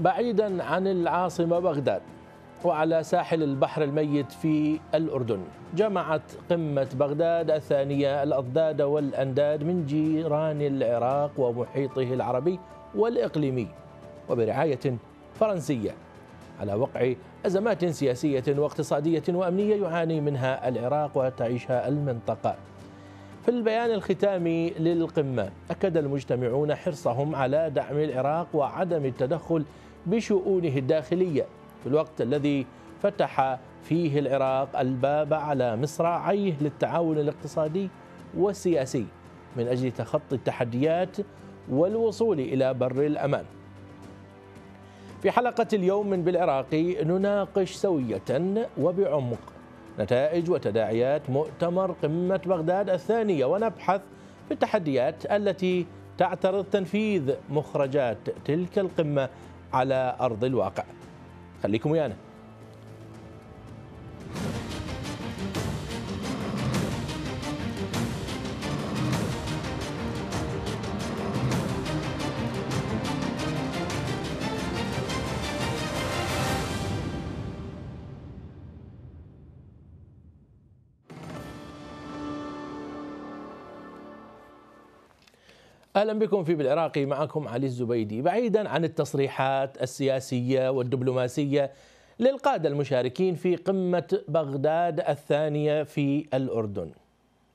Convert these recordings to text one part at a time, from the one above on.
بعيدا عن العاصمة بغداد وعلى ساحل البحر الميت في الأردن جمعت قمة بغداد الثانية الأضداد والأنداد من جيران العراق ومحيطه العربي والإقليمي وبرعاية فرنسية على وقع أزمات سياسية واقتصادية وأمنية يعاني منها العراق وتعيشها المنطقة في البيان الختامي للقمة أكد المجتمعون حرصهم على دعم العراق وعدم التدخل بشؤونه الداخليه في الوقت الذي فتح فيه العراق الباب على مصراعيه للتعاون الاقتصادي والسياسي من اجل تخطي التحديات والوصول الى بر الامان. في حلقه اليوم من بالعراقي نناقش سويه وبعمق نتائج وتداعيات مؤتمر قمه بغداد الثانيه ونبحث في التحديات التي تعترض تنفيذ مخرجات تلك القمه على أرض الواقع خليكم ويانا اهلا بكم في بالعراقي معكم علي الزبيدي بعيدا عن التصريحات السياسيه والدبلوماسيه للقاده المشاركين في قمه بغداد الثانيه في الاردن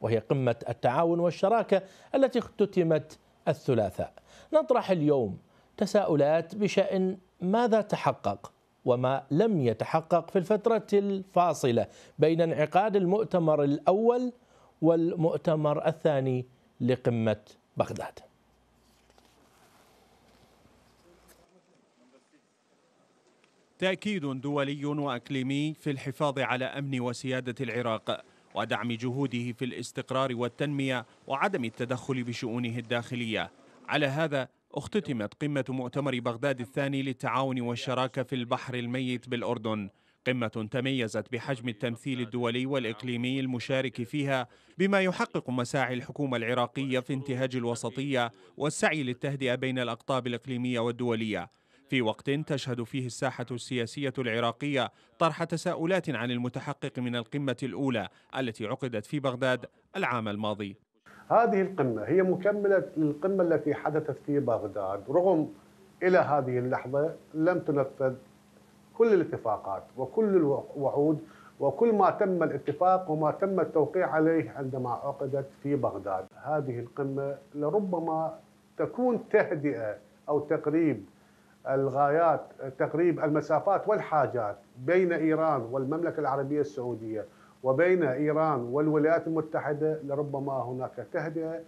وهي قمه التعاون والشراكه التي اختتمت الثلاثاء نطرح اليوم تساؤلات بشان ماذا تحقق وما لم يتحقق في الفتره الفاصله بين انعقاد المؤتمر الاول والمؤتمر الثاني لقمه بغداد تأكيد دولي وأقليمي في الحفاظ على أمن وسيادة العراق ودعم جهوده في الاستقرار والتنمية وعدم التدخل بشؤونه الداخلية على هذا اختتمت قمة مؤتمر بغداد الثاني للتعاون والشراكة في البحر الميت بالأردن قمة تميزت بحجم التمثيل الدولي والإقليمي المشارك فيها بما يحقق مساعي الحكومة العراقية في انتهاج الوسطية والسعي للتهدئة بين الأقطاب الإقليمية والدولية في وقت تشهد فيه الساحة السياسية العراقية طرح تساؤلات عن المتحقق من القمة الأولى التي عقدت في بغداد العام الماضي هذه القمة هي مكملة للقمة التي حدثت في بغداد رغم إلى هذه اللحظة لم تنفذ كل الاتفاقات وكل الوعود وكل ما تم الاتفاق وما تم التوقيع عليه عندما عقدت في بغداد هذه القمة لربما تكون تهدئة أو تقريب الغايات تقريب المسافات والحاجات بين ايران والمملكه العربيه السعوديه وبين ايران والولايات المتحده لربما هناك تهدئه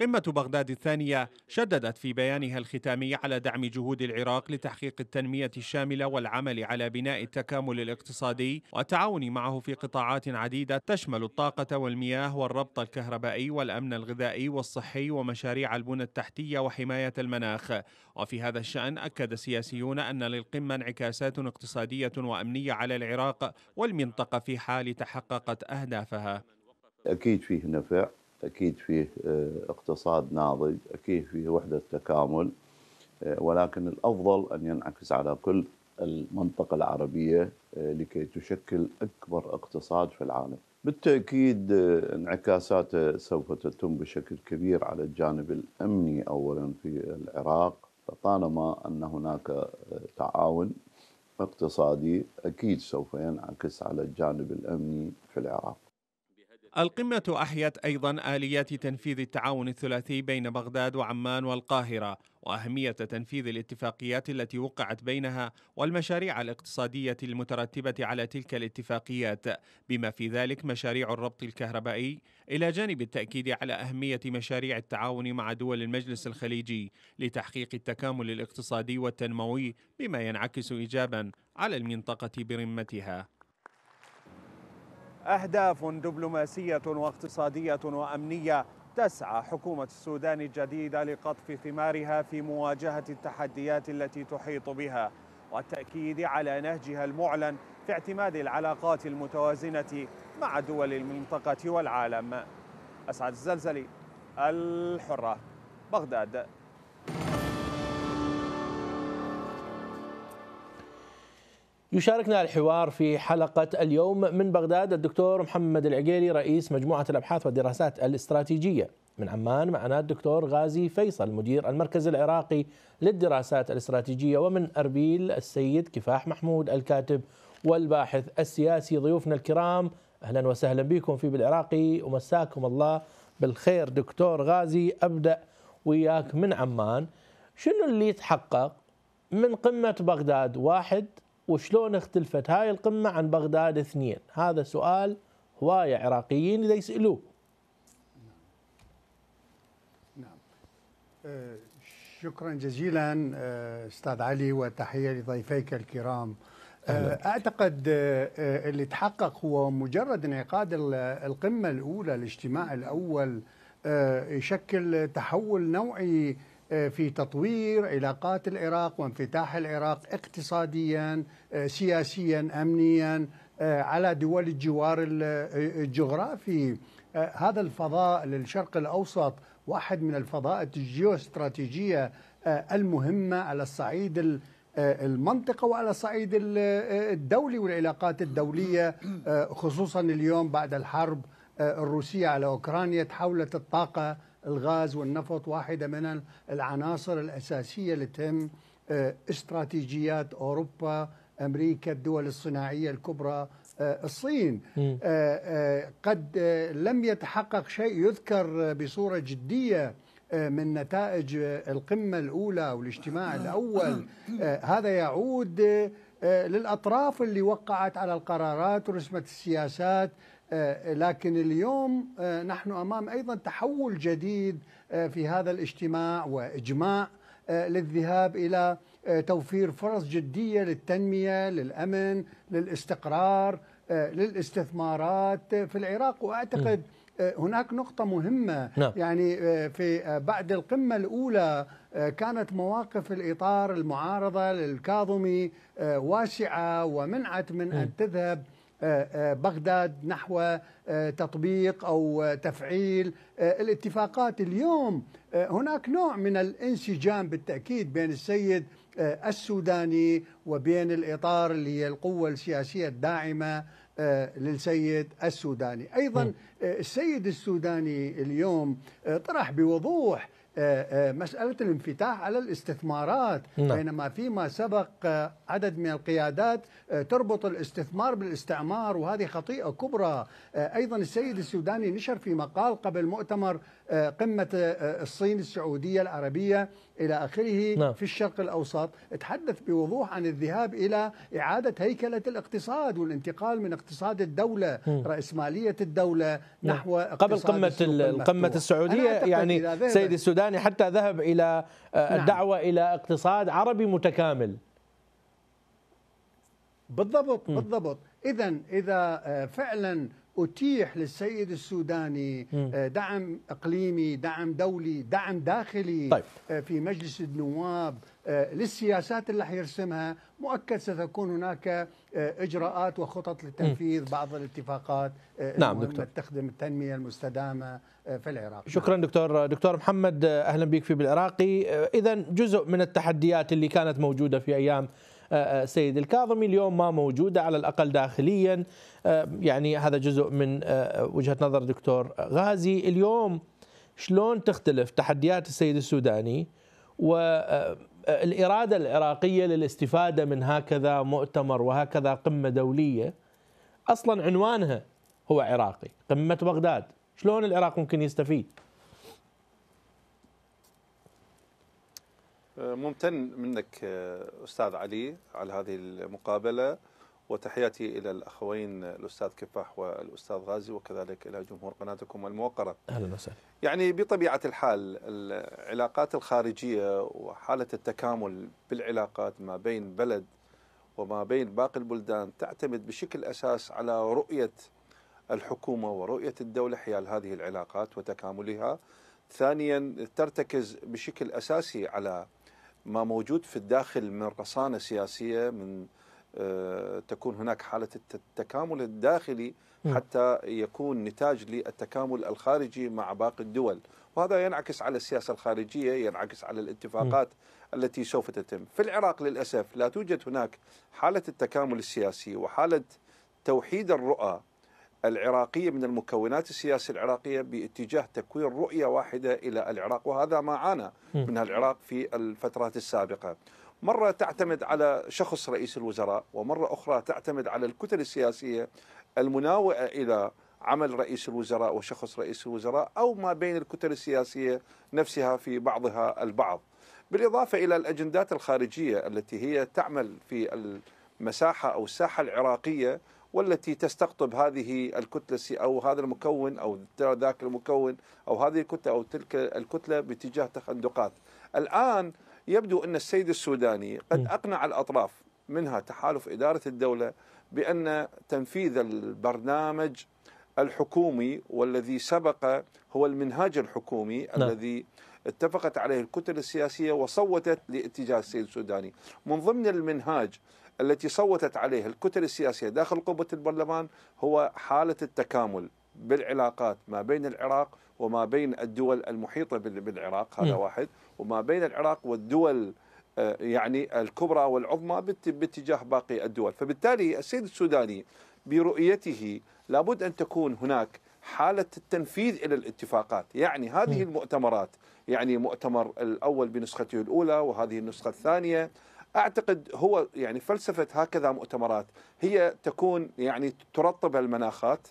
قمة بغداد الثانية شددت في بيانها الختامي على دعم جهود العراق لتحقيق التنمية الشاملة والعمل على بناء التكامل الاقتصادي والتعاون معه في قطاعات عديدة تشمل الطاقة والمياه والربط الكهربائي والأمن الغذائي والصحي ومشاريع البنى التحتية وحماية المناخ وفي هذا الشأن أكد سياسيون أن للقمة انعكاسات اقتصادية وأمنية على العراق والمنطقة في حال تحققت أهدافها أكيد فيه نفع أكيد فيه آه، اقتصاد ناضج أكيد فيه وحدة تكامل آه، ولكن الأفضل أن ينعكس على كل المنطقة العربية آه، لكي تشكل أكبر اقتصاد في العالم بالتأكيد انعكاساته سوف تتم بشكل كبير على الجانب الأمني أولا في العراق فطالما أن هناك تعاون اقتصادي أكيد سوف ينعكس على الجانب الأمني في العراق القمة أحيت أيضا آليات تنفيذ التعاون الثلاثي بين بغداد وعمان والقاهرة وأهمية تنفيذ الاتفاقيات التي وقعت بينها والمشاريع الاقتصادية المترتبة على تلك الاتفاقيات بما في ذلك مشاريع الربط الكهربائي إلى جانب التأكيد على أهمية مشاريع التعاون مع دول المجلس الخليجي لتحقيق التكامل الاقتصادي والتنموي بما ينعكس إيجابا على المنطقة برمتها أهداف دبلوماسية واقتصادية وأمنية تسعى حكومة السودان الجديدة لقطف ثمارها في مواجهة التحديات التي تحيط بها والتأكيد على نهجها المعلن في اعتماد العلاقات المتوازنة مع دول المنطقة والعالم أسعد الزلزلي الحرة بغداد يشاركنا الحوار في حلقة اليوم من بغداد الدكتور محمد العقيلي رئيس مجموعة الأبحاث والدراسات الاستراتيجية من عمان معنا الدكتور غازي فيصل مدير المركز العراقي للدراسات الاستراتيجية ومن أربيل السيد كفاح محمود الكاتب والباحث السياسي ضيوفنا الكرام أهلا وسهلا بكم في بالعراقي ومساكم الله بالخير دكتور غازي أبدأ وياك من عمان شنو اللي تحقق من قمة بغداد واحد وشلون اختلفت هاي القمة عن بغداد اثنين هذا سؤال هواية عراقيين إذا يسألوه نعم. آه، شكرا جزيلا آه، أستاذ علي وتحية لضيفيك الكرام آه، أعتقد اللي تحقق هو مجرد انعقاد القمة الأولى الاجتماع الأول يشكل تحول نوعي آه، في تطوير علاقات العراق وانفتاح العراق اقتصاديا آه، سياسيا امنيا آه، على دول الجوار الجغرافي هذا الفضاء للشرق الاوسط واحد من الفضاءات الجيوستراتيجيه المهمه على الصعيد المنطقة وعلى الصعيد الدولي والعلاقات الدولية خصوصا اليوم بعد الحرب الروسية على أوكرانيا تحولت الطاقة الغاز والنفط واحدة من العناصر الأساسية لتهم آه، استراتيجيات أوروبا أمريكا الدول الصناعية الكبرى آه، الصين آه، قد لم يتحقق شيء يذكر بصورة جدية من نتائج القمة الأولى والاجتماع الأول هذا يعود للأطراف اللي وقعت على القرارات ورسمت السياسات آه، آه، لكن اليوم آه، نحن امام ايضا تحول جديد في هذا الاجتماع واجماع للذهاب الى توفير فرص جديه للتنميه للامن للاستقرار للاستثمارات في العراق واعتقد هناك نقطة مهمة نعم. يعني في بعد القمة الأولى كانت مواقف الإطار المعارضة للكاظمي واسعة ومنعت من أن تذهب آه، آه، بغداد نحو آه، تطبيق او تفعيل الاتفاقات اليوم هناك نوع من الانسجام بالتاكيد بين السيد السوداني وبين الاطار اللي هي القوه السياسيه الداعمه للسيد السوداني ايضا السيد السوداني اليوم طرح بوضوح آه، آه، مسألة الانفتاح على الاستثمارات نعم. بينما فيما سبق آه، عدد من القيادات تربط الاستثمار بالاستعمار وهذه خطيئة كبرى أيضا السيد السوداني نشر في مقال قبل مؤتمر قمة الصين السعودية العربية إلى آخره نعم. في الشرق الأوسط تحدث بوضوح عن الذهاب إلى إعادة هيكلة الاقتصاد والانتقال من اقتصاد الدولة رأسمالية الدولة نعم. نحو قبل قمة القمة السعودية يعني السيد السوداني السوداني حتى ذهب إلى آه، نعم. الدعوة نعم. إلى اقتصاد عربي متكامل بالضبط بالضبط إذا إذا آه، فعلا أتيح للسيد السوداني آه، دعم إقليمي دعم دولي دعم داخلي طيب. آه، في مجلس النواب آه، للسياسات اللي حيرسمها مؤكد ستكون هناك إجراءات وخطط لتنفيذ بعض الاتفاقات نعم دكتور تخدم التنمية المستدامة في العراق شكرا دكتور دكتور محمد أهلا بك في بالعراقي إذا جزء من التحديات اللي كانت موجودة في أيام السيد آه، آه، الكاظمي اليوم ما موجودة على الأقل داخليا آه، يعني هذا جزء من وجهة نظر دكتور غازي اليوم شلون تختلف تحديات السيد السوداني والإرادة العراقية للاستفادة من هكذا مؤتمر وهكذا قمة دولية أصلا عنوانها هو عراقي قمة بغداد شلون العراق ممكن يستفيد ممتن منك أستاذ علي على هذه المقابلة وتحياتي إلى الأخوين الأستاذ كفاح والأستاذ غازي وكذلك إلى جمهور قناتكم الموقرة أهلا وسهلا يعني بطبيعة الحال العلاقات الخارجية وحالة التكامل بالعلاقات ما بين بلد وما بين باقي البلدان تعتمد بشكل أساس على رؤية الحكومة ورؤية الدولة حيال هذه العلاقات وتكاملها ثانيا ترتكز بشكل أساسي على ما موجود في الداخل من رصانه سياسيه من آه، تكون هناك حاله التكامل الداخلي حتى يكون نتاج للتكامل الخارجي مع باقي الدول وهذا ينعكس على السياسه الخارجيه ينعكس على الاتفاقات التي سوف تتم في العراق للاسف لا توجد هناك حاله التكامل السياسي وحاله توحيد الرؤى العراقية من المكونات السياسية العراقية باتجاه تكوين رؤية واحدة إلى العراق وهذا ما عانى منها العراق في الفترات السابقة مرة تعتمد على شخص رئيس الوزراء ومرة أخرى تعتمد على الكتل السياسية المناوئة إلى عمل رئيس الوزراء وشخص رئيس الوزراء أو ما بين الكتل السياسية نفسها في بعضها البعض بالإضافة إلى الأجندات الخارجية التي هي تعمل في المساحة أو الساحة العراقية والتي تستقطب هذه الكتلة أو هذا المكون أو ذاك المكون أو هذه الكتلة أو تلك الكتلة باتجاه تخندقات الآن يبدو أن السيد السوداني قد أقنع الأطراف منها تحالف إدارة الدولة بأن تنفيذ البرنامج الحكومي والذي سبق هو المنهاج الحكومي نعم. الذي اتفقت عليه الكتل السياسية وصوتت لاتجاه السيد السوداني من ضمن المنهاج التي صوتت عليها الكتل السياسية داخل قبة البرلمان هو حالة التكامل بالعلاقات ما بين العراق وما بين الدول المحيطة بالعراق هذا م. واحد وما بين العراق والدول آه، يعني الكبرى والعظمى باتجاه باقي الدول فبالتالي السيد السوداني برؤيته لابد أن تكون هناك حالة التنفيذ إلى الاتفاقات يعني هذه المؤتمرات يعني مؤتمر الأول بنسخته الأولى وهذه النسخة الثانية اعتقد هو يعني فلسفه هكذا مؤتمرات هي تكون يعني ترطب المناخات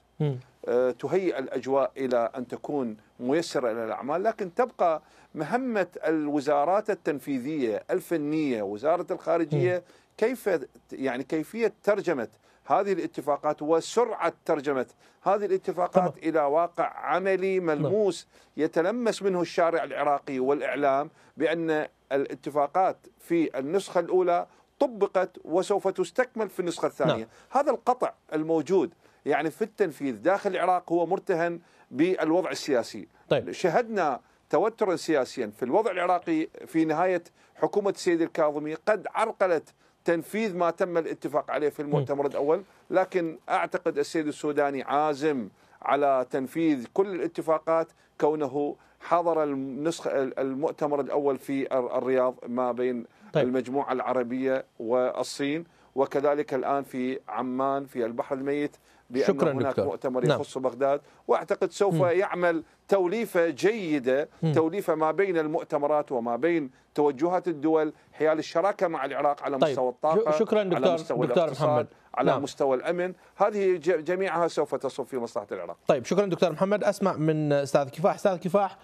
آه، تهيئ الاجواء الى ان تكون ميسره الى الاعمال لكن تبقى مهمه الوزارات التنفيذيه الفنيه وزاره الخارجيه كيف يعني كيفيه ترجمه هذه الاتفاقات وسرعه ترجمه هذه الاتفاقات طبعا. الى واقع عملي ملموس نعم. يتلمس منه الشارع العراقي والاعلام بان الاتفاقات في النسخة الأولى طبقت وسوف تستكمل في النسخة الثانية نعم. هذا القطع الموجود يعني في التنفيذ داخل العراق هو مرتهن بالوضع السياسي طيب. شهدنا توترا سياسيا في الوضع العراقي في نهاية حكومة السيد الكاظمي قد عرقلت تنفيذ ما تم الاتفاق عليه في المؤتمر الأول لكن أعتقد السيد السوداني عازم على تنفيذ كل الاتفاقات كونه حضر النسخ المؤتمر الأول في الرياض ما بين طيب. المجموعة العربية والصين وكذلك الآن في عمان في البحر الميت بأن شكرا هناك دكتور. مؤتمر نعم. يخص نعم. بغداد وأعتقد سوف م. يعمل توليفة جيدة م. توليفة ما بين المؤتمرات وما بين توجهات الدول حيال الشراكة مع العراق على طيب. مستوى الطاقة شكرا دكتور, على مستوى دكتور محمد على نعم. مستوى الأمن هذه جميعها سوف تصب في مصلحة العراق طيب شكرا دكتور محمد أسمع من أستاذ كفاح أستاذ كفاح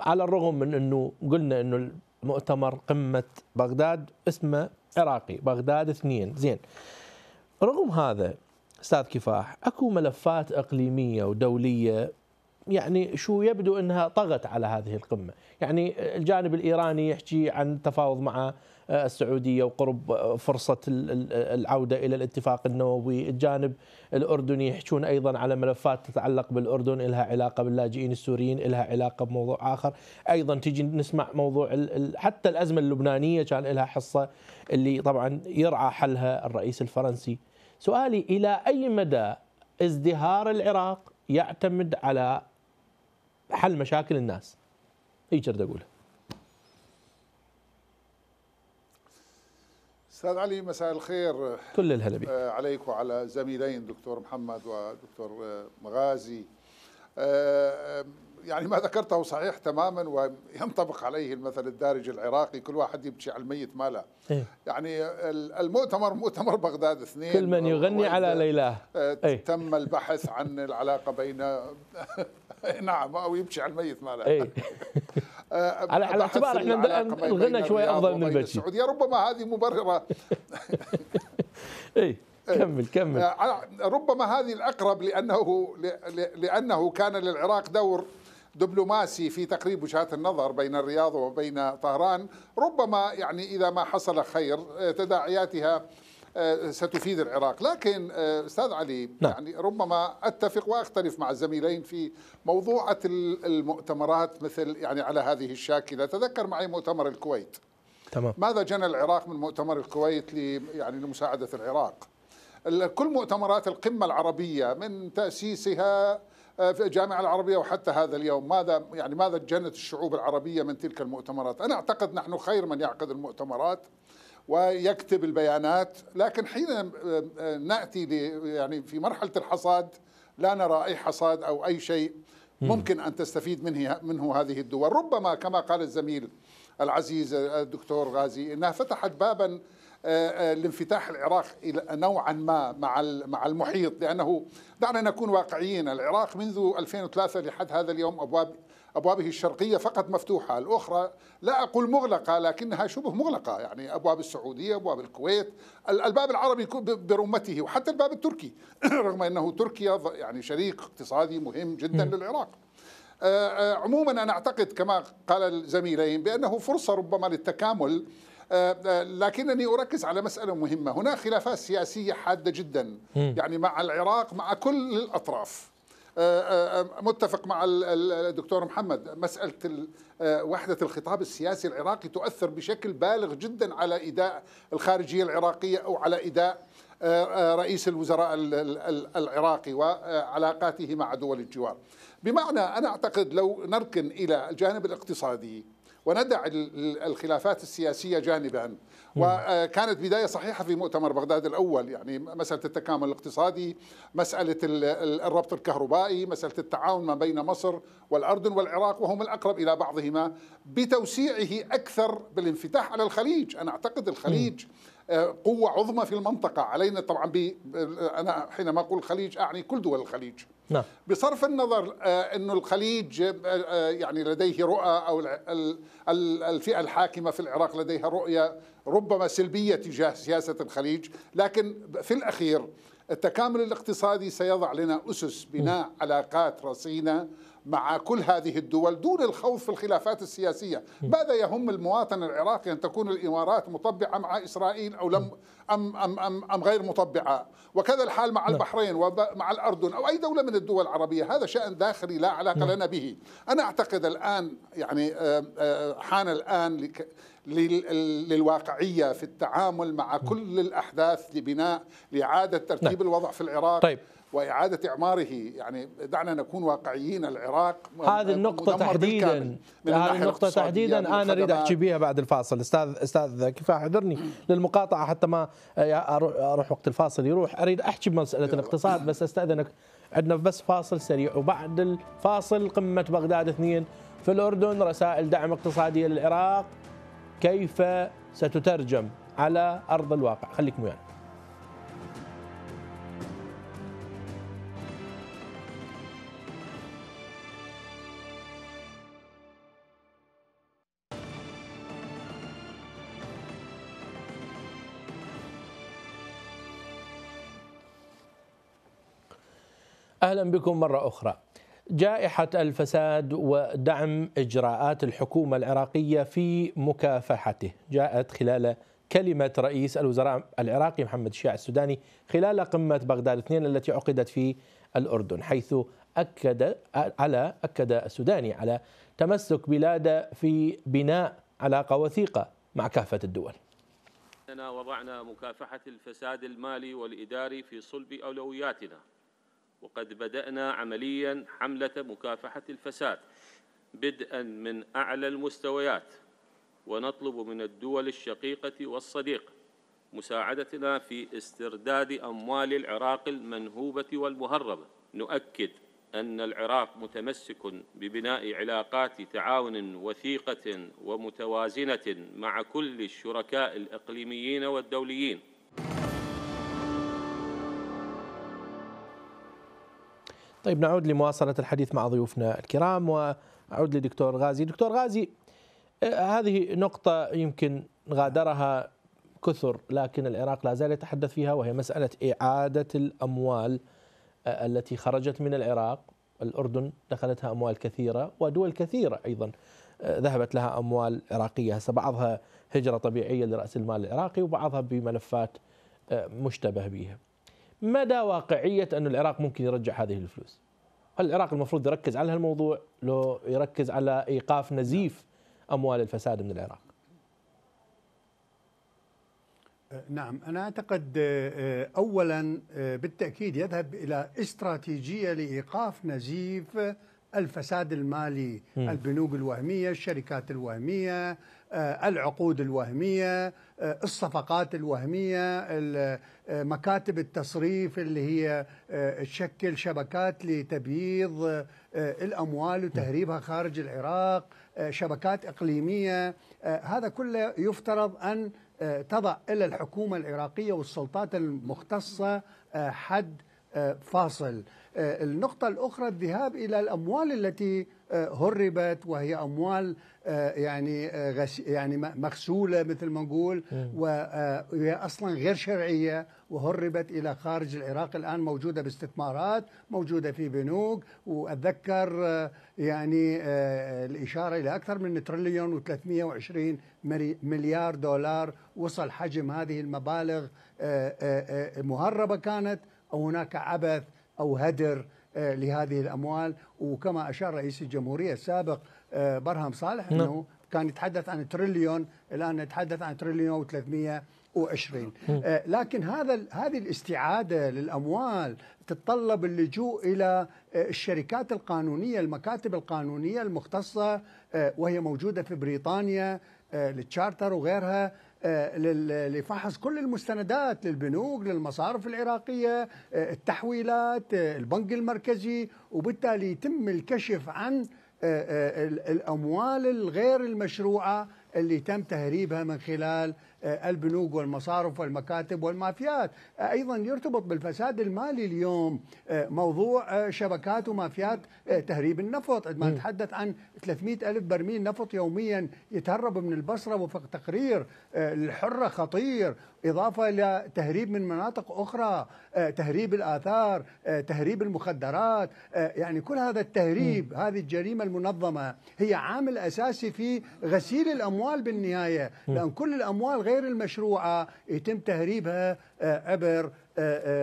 على الرغم من أنه قلنا أنه المؤتمر قمة بغداد اسمه عراقي بغداد اثنين زين رغم هذا استاذ كفاح اكو ملفات اقليميه ودوليه يعني شو يبدو انها طغت على هذه القمه، يعني الجانب الايراني يحكي عن تفاوض مع السعوديه وقرب فرصه العوده الى الاتفاق النووي، الجانب الاردني يحكون ايضا على ملفات تتعلق بالاردن لها علاقه باللاجئين السوريين، لها علاقه بموضوع اخر، ايضا تجي نسمع موضوع حتى الازمه اللبنانيه كان لها حصه اللي طبعا يرعى حلها الرئيس الفرنسي سؤالي إلى أي مدى ازدهار العراق يعتمد على حل مشاكل الناس يجرد أقوله استاذ علي مساء الخير كل الهلا بك آه، عليك وعلى زميلين دكتور محمد ودكتور آه، مغازي آه، يعني ما ذكرته صحيح تماما وينطبق عليه المثل الدارج العراقي كل واحد يبكي على الميت ماله إيه؟ يعني المؤتمر مؤتمر بغداد اثنين كل من يغني على ليلاه آه، إيه؟ تم البحث عن العلاقه بين نعم او يبكي على الميت ماله إيه؟ آه، على على اعتبار احنا الغنى شوي افضل من البكي السعوديه ربما هذه مبرره اي كمل كمل آه، ربما هذه الاقرب لانه لانه كان للعراق دور دبلوماسي في تقريب وجهات النظر بين الرياض وبين طهران ربما يعني إذا ما حصل خير آه، تداعياتها آه، ستفيد العراق لكن آه، استاذ علي نعم. يعني ربما اتفق واختلف مع الزميلين في موضوعه المؤتمرات مثل يعني على هذه الشاكله تذكر معي مؤتمر الكويت تمام ماذا جنى العراق من مؤتمر الكويت يعني لمساعده العراق كل مؤتمرات القمه العربيه من تاسيسها آه، في الجامعة العربية وحتى هذا اليوم ماذا يعني ماذا جنت الشعوب العربية من تلك المؤتمرات أنا أعتقد نحن خير من يعقد المؤتمرات ويكتب البيانات لكن حين آه، آه، نأتي يعني في مرحلة الحصاد لا نرى أي حصاد أو أي شيء ممكن أن تستفيد منه, منه هذه الدول ربما كما قال الزميل العزيز الدكتور غازي انها فتحت بابا آه، آه، لانفتاح العراق نوعا ما مع مع المحيط لانه دعنا نكون واقعيين العراق منذ 2003 لحد هذا اليوم ابواب أبوابه الشرقية فقط مفتوحة الأخرى لا أقول مغلقة لكنها شبه مغلقة يعني أبواب السعودية أبواب الكويت الباب العربي برمته وحتى الباب التركي رغم أنه تركيا يعني شريك اقتصادي مهم جدا للعراق آه، عموما أنا أعتقد كما قال الزميلين بأنه فرصة ربما للتكامل آه، آه، لكنني أركز على مسألة مهمة هناك خلافات سياسية حادة جدا يعني مع العراق مع كل الأطراف آه، متفق مع الدكتور محمد مسألة وحدة الخطاب السياسي العراقي تؤثر بشكل بالغ جدا على إداء الخارجية العراقية أو على إداء رئيس الوزراء العراقي وعلاقاته مع دول الجوار بمعنى أنا أعتقد لو نركن إلى الجانب الاقتصادي وندع الخلافات السياسية جانبا وكانت بداية صحيحة في مؤتمر بغداد الأول يعني مسألة التكامل الاقتصادي مسألة الربط الكهربائي مسألة التعاون ما بين مصر والأردن والعراق وهم الأقرب إلى بعضهما بتوسيعه أكثر بالانفتاح على الخليج أنا أعتقد الخليج آه، قوة عظمى في المنطقة علينا طبعا أنا حينما أقول الخليج أعني كل دول الخليج نعم. بصرف النظر آه، أن الخليج آه، آه، يعني لديه رؤى او الفئه الحاكمه في العراق لديها رؤيه ربما سلبيه تجاه سياسه الخليج، لكن في الاخير التكامل الاقتصادي سيضع لنا اسس بناء علاقات رصينه مع كل هذه الدول دون الخوض في الخلافات السياسية ماذا يهم المواطن العراقي أن تكون الإمارات مطبعة مع إسرائيل أو لم أم, أم, أم, أم غير مطبعة وكذا الحال مع نعم. البحرين ومع الأردن أو أي دولة من الدول العربية هذا شأن داخلي لا علاقة نعم. لنا به أنا أعتقد الآن يعني آه، آه، حان الآن للواقعية في التعامل مع كل الأحداث لبناء لإعادة ترتيب نعم. الوضع في العراق طيب. واعاده اعماره يعني دعنا نكون واقعيين العراق هذه النقطه تحديدا هذه النقطه تحديدا انا اريد احكي بها بعد الفاصل استاذ استاذ كفاح حذرني للمقاطعه حتى ما اروح وقت الفاصل يروح اريد احكي بمساله الاقتصاد بس استاذنك عندنا بس فاصل سريع وبعد الفاصل قمه بغداد اثنين في الاردن رسائل دعم اقتصاديه للعراق كيف ستترجم على ارض الواقع خليكم ويانا اهلا بكم مره اخرى. جائحه الفساد ودعم اجراءات الحكومه العراقيه في مكافحته جاءت خلال كلمه رئيس الوزراء العراقي محمد الشيع السوداني خلال قمه بغداد الاثنين التي عقدت في الاردن حيث اكد على اكد السوداني على تمسك بلاده في بناء علاقه وثيقه مع كافه الدول. وضعنا مكافحه الفساد المالي والاداري في صلب اولوياتنا وقد بدأنا عمليا حملة مكافحة الفساد بدءا من أعلى المستويات ونطلب من الدول الشقيقة والصديقة مساعدتنا في استرداد أموال العراق المنهوبة والمهربة نؤكد أن العراق متمسك ببناء علاقات تعاون وثيقة ومتوازنة مع كل الشركاء الإقليميين والدوليين طيب نعود لمواصلة الحديث مع ضيوفنا الكرام وأعود لدكتور غازي دكتور غازي آه، هذه نقطة يمكن غادرها كثر لكن العراق لا زال يتحدث فيها وهي مسألة إعادة الأموال آه، التي خرجت من العراق الأردن دخلتها أموال كثيرة ودول كثيرة أيضا آه، ذهبت لها أموال عراقية بعضها هجرة طبيعية لرأس المال العراقي وبعضها بملفات مشتبه بها مدى واقعيه أن العراق ممكن يرجع هذه الفلوس؟ هل العراق المفروض يركز على هالموضوع لو يركز على ايقاف نزيف اموال الفساد من العراق؟ أه، نعم انا اعتقد أه، أه، اولا بالتاكيد يذهب الى استراتيجيه لايقاف نزيف الفساد المالي م. البنوك الوهمية الشركات الوهمية آه، العقود الوهمية آه، الصفقات الوهمية آه، مكاتب التصريف اللي هي تشكل شبكات لتبييض الأموال وتهريبها خارج العراق شبكات إقليمية هذا كله يفترض أن تضع إلى الحكومة العراقية والسلطات المختصة حد فاصل آه، النقطة الأخرى الذهاب إلى الأموال التي آه، هربت وهي أموال آه، يعني غش يعني مغسولة مثل ما نقول وهي أصلا غير شرعية وهربت إلى خارج العراق الآن موجودة باستثمارات موجودة في بنوك وأتذكر يعني الإشارة إلى أكثر من تريليون و320 مليار دولار وصل حجم هذه المبالغ مهربة كانت أو هناك عبث أو هدر آه، لهذه الأموال وكما أشار رئيس الجمهورية السابق آه، برهم صالح نعم. أنه كان يتحدث عن تريليون الآن نتحدث عن تريليون و 320 وعشرين آه، لكن هذا هذه الاستعادة للأموال تتطلب اللجوء إلى الشركات القانونية المكاتب القانونية المختصة وهي موجودة في بريطانيا آه للتشارتر وغيرها آه، لفحص كل المستندات للبنوك للمصارف العراقية آه، التحويلات آه، البنك المركزي وبالتالي يتم الكشف عن الأموال الغير المشروعة اللي تم تهريبها من خلال آه، البنوك والمصارف والمكاتب والمافيات آه، أيضا يرتبط بالفساد المالي اليوم آه، موضوع شبكات ومافيات تهريب النفط عندما نتحدث عن 300 ألف برميل نفط يوميا يتهرب من البصرة وفق تقرير الحرة خطير إضافة إلى تهريب من مناطق أخرى آه، تهريب الآثار آه، تهريب المخدرات آه، يعني كل هذا التهريب م. هذه الجريمة المنظمة هي عامل أساسي في غسيل الأموال بالنهاية م. لأن كل الأموال غير المشروعة يتم تهريبها عبر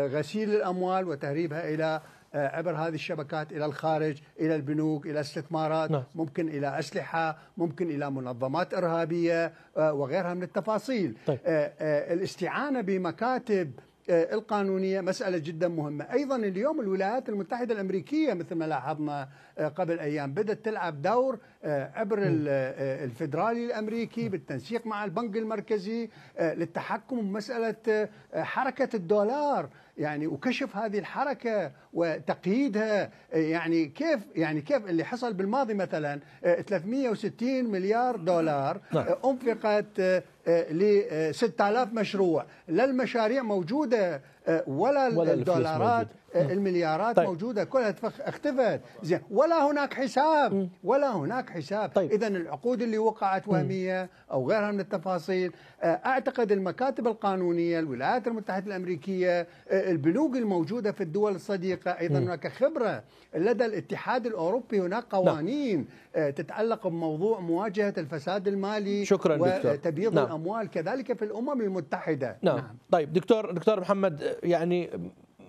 غسيل الأموال وتهريبها إلى آه، عبر هذه الشبكات الى الخارج الى البنوك الى استثمارات نعم. ممكن الى اسلحه ممكن الى منظمات ارهابيه آه، وغيرها من التفاصيل طيب. آه، الاستعانه بمكاتب القانونيه مساله جدا مهمه، ايضا اليوم الولايات المتحده الامريكيه مثل ما لاحظنا قبل ايام بدات تلعب دور عبر الفدرالي الامريكي بالتنسيق مع البنك المركزي للتحكم بمساله حركه الدولار يعني وكشف هذه الحركه وتقييدها آه، يعني كيف يعني كيف اللي حصل بالماضي مثلا 360 آه، مليار دولار نعم. آه، انفقت آه، ل 6000 آه، مشروع لا المشاريع موجوده آه، ولا, ولا الدولارات موجودة. المليارات طيب. موجوده كلها اختفت زين ولا هناك حساب ولا هناك حساب طيب. اذا العقود اللي وقعت وهميه او غيرها من التفاصيل اعتقد المكاتب القانونيه الولايات المتحده الامريكيه البنوك الموجوده في الدول الصديقه ايضا هناك خبره لدى الاتحاد الاوروبي هناك نعم. قوانين آه، تتعلق بموضوع مواجهة الفساد المالي شكرا وتبييض دكتور. نعم. الأموال كذلك في الأمم المتحدة نعم. نعم طيب دكتور دكتور محمد يعني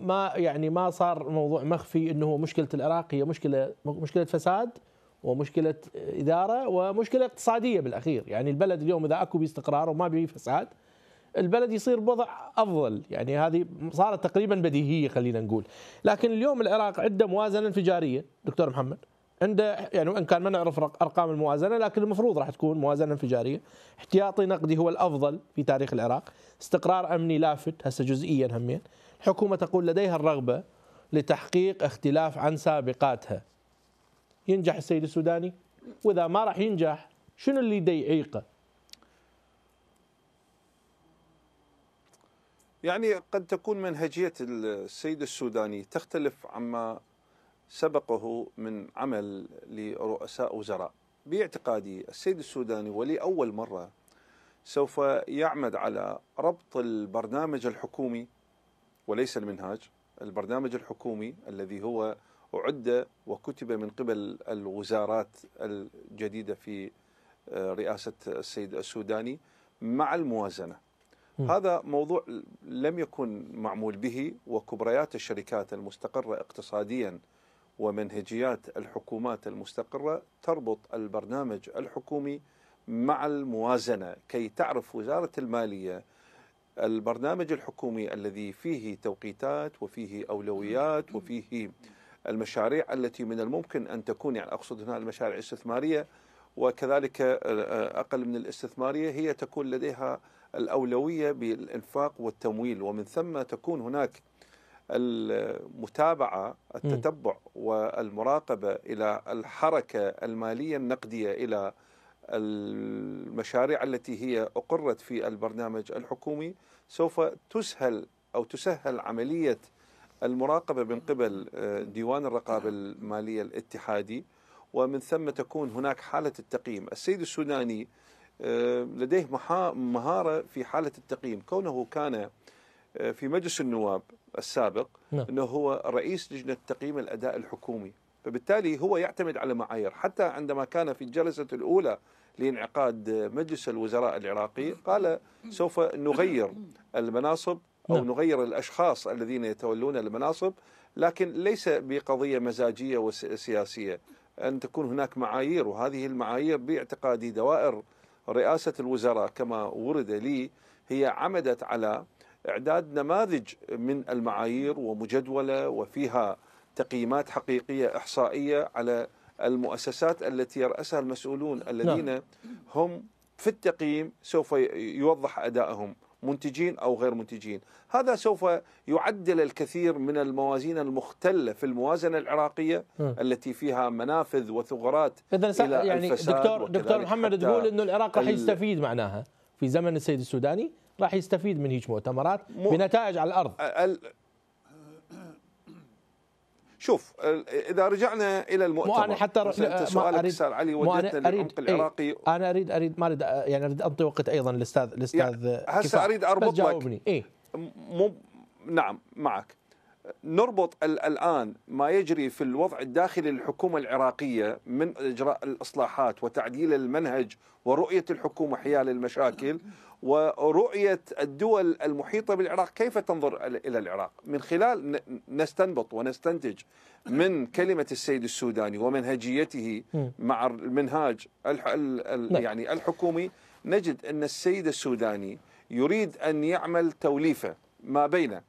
ما يعني ما صار موضوع مخفي انه مشكله العراق هي مشكله مشكله فساد ومشكله اداره ومشكله اقتصاديه بالاخير، يعني البلد اليوم اذا اكو باستقرار وما به فساد البلد يصير بوضع افضل، يعني هذه صارت تقريبا بديهيه خلينا نقول، لكن اليوم العراق عنده موازنه انفجاريه دكتور محمد عنده يعني وان كان ما نعرف ارقام الموازنه لكن المفروض راح تكون موازنه انفجاريه، احتياطي نقدي هو الافضل في تاريخ العراق، استقرار امني لافت هسه جزئيا همين، الحكومه تقول لديها الرغبه لتحقيق اختلاف عن سابقاتها. ينجح السيد السوداني؟ واذا ما راح ينجح شنو اللي يعيقه؟ يعني قد تكون منهجيه السيد السوداني تختلف عما سبقه من عمل لرؤساء وزراء باعتقادي السيد السوداني ولأول مرة سوف يعمد على ربط البرنامج الحكومي وليس المنهاج البرنامج الحكومي الذي هو أعد وكتب من قبل الوزارات الجديدة في آه، رئاسة السيد السوداني مع الموازنة هذا موضوع لم يكن معمول به وكبريات الشركات المستقرة اقتصاديا ومنهجيات الحكومات المستقرة تربط البرنامج الحكومي مع الموازنة كي تعرف وزارة المالية البرنامج الحكومي الذي فيه توقيتات وفيه أولويات وفيه المشاريع التي من الممكن أن تكون يعني أقصد هنا المشاريع الاستثمارية وكذلك آه، آه، أقل من الاستثمارية هي تكون لديها الأولوية بالإنفاق والتمويل ومن ثم تكون هناك المتابعه التتبع والمراقبه الى الحركه الماليه النقديه الى المشاريع التي هي اقرت في البرنامج الحكومي سوف تسهل او تسهل عمليه المراقبه من قبل آه، ديوان الرقابه نعم. الماليه الاتحادي ومن ثم تكون هناك حاله التقييم، السيد السوداني آه، لديه مهاره في حاله التقييم، كونه كان آه، في مجلس النواب السابق نعم. انه هو رئيس لجنه تقييم الاداء الحكومي فبالتالي هو يعتمد على معايير حتى عندما كان في الجلسه الاولى لانعقاد مجلس الوزراء العراقي قال سوف نغير المناصب او نعم. نغير الاشخاص الذين يتولون المناصب لكن ليس بقضيه مزاجيه وسياسيه ان تكون هناك معايير وهذه المعايير باعتقادي دوائر رئاسه الوزراء كما ورد لي هي عمدت على إعداد نماذج من المعايير ومجدولة وفيها تقييمات حقيقية إحصائية على المؤسسات التي يرأسها المسؤولون نعم. الذين هم في التقييم سوف يوضح أدائهم منتجين أو غير منتجين هذا سوف يعدل الكثير من الموازين المختلة في الموازنة العراقية م. نعم. التي فيها منافذ وثغرات إذا يعني دكتور دكتور محمد تقول أنه العراق راح يستفيد معناها في زمن السيد السوداني راح يستفيد من هيك مؤتمرات بنتائج على الارض شوف اذا رجعنا الى المؤتمر انا حتى سؤالك أريد استاذ علي وجدت أريد... إيه، العراقي ايه انا اريد اريد ما اريد يعني اريد انطي وقت ايضا الاستاذ الاستاذ يعني هسه اريد اربط لك ايه مو نعم معك نربط الآن ما يجري في الوضع الداخلي للحكومة العراقية من إجراء الإصلاحات وتعديل المنهج ورؤية الحكومة حيال المشاكل ورؤية الدول المحيطة بالعراق كيف تنظر إلى العراق من خلال نستنبط ونستنتج من كلمة السيد السوداني ومنهجيته مع المنهاج نعم. يعني الحكومي نجد أن السيد السوداني يريد أن يعمل توليفة ما بين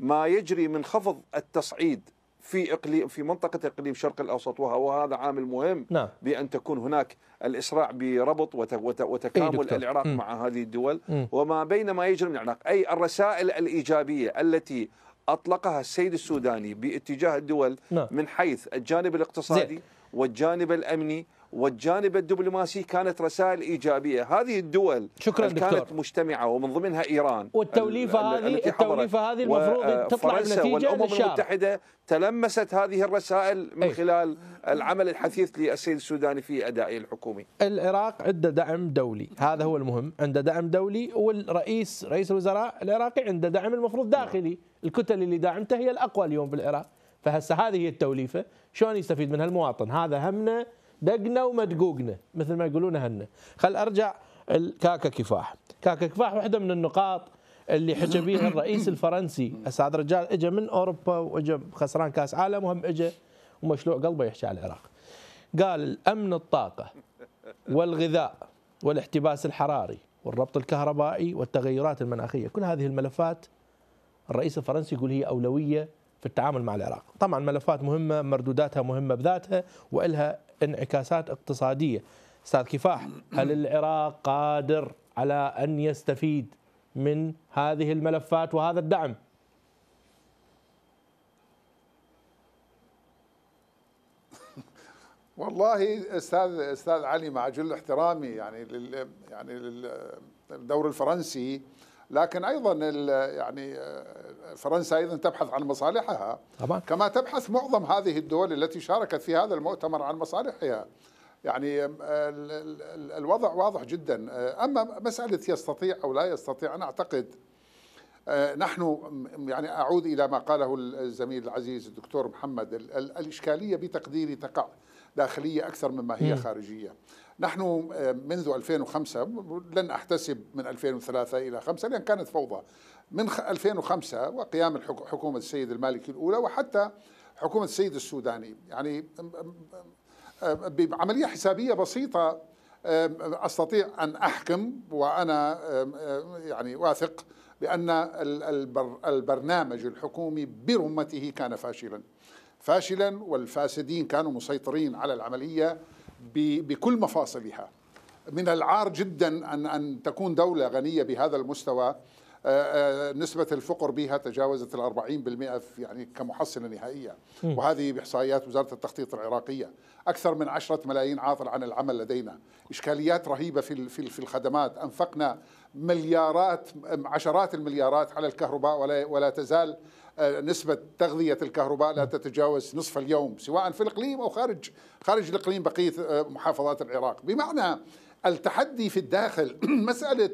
ما يجري من خفض التصعيد في اقليم في منطقه اقليم شرق الاوسط وهذا عامل مهم نعم. بان تكون هناك الاسراع بربط إيه، وتكامل العراق م. مع هذه الدول م. وما بين ما يجري من العراق اي الرسائل الايجابيه التي اطلقها السيد السوداني باتجاه الدول نعم. من حيث الجانب الاقتصادي زي. والجانب الامني والجانب الدبلوماسي كانت رسائل ايجابيه، هذه الدول شكرا دكتور. كانت دكتور. مجتمعه ومن ضمنها ايران والتوليفه هذه التوليفه هذه المفروض آه، تطلع بنتيجه والامم للشعب. المتحده تلمست هذه الرسائل من أي. خلال العمل الحثيث للسيد السوداني في ادائه الحكومي. العراق عنده دعم دولي، هذا هو المهم، عنده دعم دولي والرئيس رئيس الوزراء العراقي عنده دعم المفروض داخلي، الكتل اللي داعمته هي الاقوى اليوم بالعراق، فهسه هذه هي التوليفه، شلون يستفيد منها المواطن؟ هذا همنا دقنا ومدقوقنا مثل ما يقولون هنا خل ارجع الكاكا كفاح كاكا كفاح واحده من النقاط اللي حكى بيها الرئيس الفرنسي اسعد رجال اجى من اوروبا واجى خسران كاس عالم وهم اجى ومشلوع قلبه يحكي على العراق قال الامن الطاقه والغذاء والاحتباس الحراري والربط الكهربائي والتغيرات المناخيه كل هذه الملفات الرئيس الفرنسي يقول هي اولويه في التعامل مع العراق طبعا ملفات مهمه مردوداتها مهمه بذاتها والها انعكاسات اقتصاديه استاذ كفاح هل العراق قادر على ان يستفيد من هذه الملفات وهذا الدعم والله استاذ استاذ علي مع جل احترامي يعني لل يعني للدور الفرنسي لكن ايضا يعني آه، فرنسا ايضا تبحث عن مصالحها طبعا. كما تبحث معظم هذه الدول التي شاركت في هذا المؤتمر عن مصالحها يعني آه، الوضع واضح جدا آه، اما مساله يستطيع او لا يستطيع انا اعتقد نحن يعني اعود الى ما قاله الزميل العزيز الدكتور محمد الاشكاليه بتقديري تقع داخليه اكثر مما هي خارجيه نحن آه، منذ 2005 لن أحتسب من 2003 إلى 5 لأن كانت فوضى من 2005 وقيام حكومة السيد المالكي الأولى وحتى حكومة السيد السوداني يعني آه، بعملية حسابية بسيطة آه، أستطيع أن أحكم وأنا يعني واثق بأن البرنامج الحكومي برمته كان فاشلا فاشلا والفاسدين كانوا مسيطرين على العملية بكل مفاصلها من العار جدا أن, أن تكون دولة غنية بهذا المستوى آه، آه، نسبة الفقر بها تجاوزت ال 40% يعني كمحصلة نهائية وهذه بإحصائيات وزارة التخطيط العراقية أكثر من 10 ملايين عاطل عن العمل لدينا إشكاليات رهيبة في في الخدمات أنفقنا مليارات عشرات المليارات على الكهرباء ولا, ولا تزال آه، نسبة تغذية الكهرباء لا تتجاوز نصف اليوم سواء في الإقليم أو خارج خارج الإقليم بقية محافظات العراق بمعنى التحدي في الداخل مسألة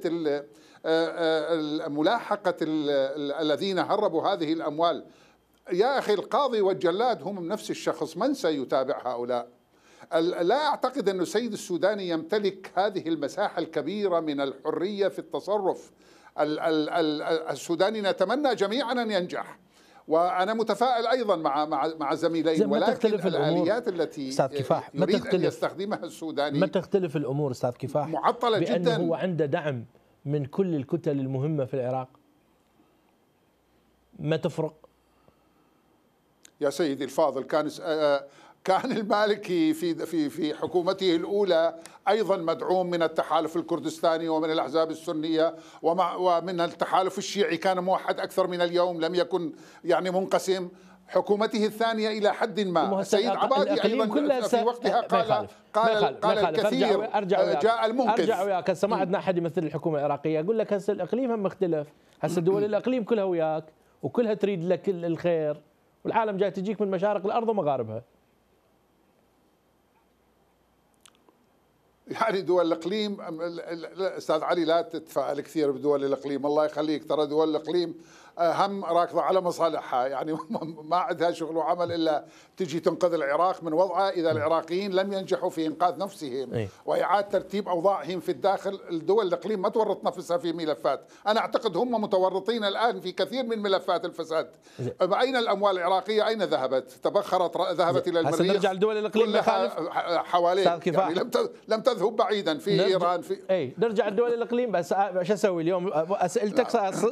آه، آه، ملاحقة الذين هربوا هذه الأموال يا أخي القاضي والجلاد هم نفس الشخص من سيتابع هؤلاء لا أعتقد أن السيد السوداني يمتلك هذه المساحة الكبيرة من الحرية في التصرف السوداني نتمنى جميعا أن ينجح وانا متفائل ايضا مع مع مع زميلي ولكن تختلف الاليات التي استاذ كفاح ما تختلف يستخدمها السوداني ما تختلف الامور استاذ كفاح معطله جدا هو عنده دعم من كل الكتل المهمة في العراق ما تفرق يا سيدي الفاضل كان آه، آه، كان المالكي في في في حكومته الاولى ايضا مدعوم من التحالف الكردستاني ومن الاحزاب السنيه ومن التحالف الشيعي كان موحد اكثر من اليوم لم يكن يعني منقسم حكومته الثانية إلى حد ما سيد عبادي أيضا في وقتها قال قال قال الكثير أرجع آه، وياك. جاء المنقذ أرجع وياك هسه ما عندنا أحد يمثل الحكومة العراقية أقول لك هسه الإقليم هم مختلف هسه دول الإقليم كلها وياك وكلها تريد لك الخير والعالم جاي تجيك من مشارق الأرض ومغاربها يعني دول الاقليم استاذ علي لا تتفائل كثير بدول الاقليم الله يخليك ترى دول الاقليم هم راكضه على مصالحها يعني ما عندها شغل وعمل الا تجي تنقذ العراق من وضعه اذا العراقيين لم ينجحوا في انقاذ نفسهم إيه. واعاده ترتيب اوضاعهم في الداخل الدول الاقليم ما تورط نفسها في ملفات انا اعتقد هم متورطين الان في كثير من ملفات الفساد إيه. اين الاموال العراقيه اين ذهبت تبخرت ذهبت الى المريخ هسه نرجع لدول الاقليم حوالي يعني لم لم تذهب بعيدا في نرجع ايران في اي نرجع لدول الاقليم بس آه، شو اسوي اليوم اسئلتك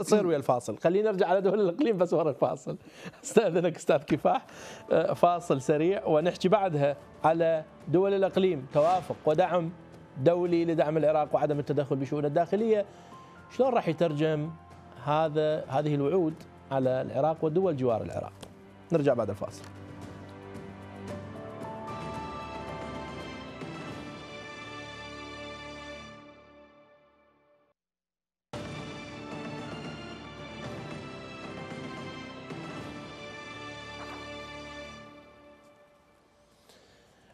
تصير نعم. ويا الفاصل خلينا نرجع على دول الاقليم بس ورا الفاصل استاذنك استاذ كفاح آه، فاصل سريع ونحكي بعدها على دول الاقليم توافق ودعم دولي لدعم العراق وعدم التدخل بشؤونه الداخليه شلون راح يترجم هذا هذه الوعود على العراق ودول جوار العراق نرجع بعد الفاصل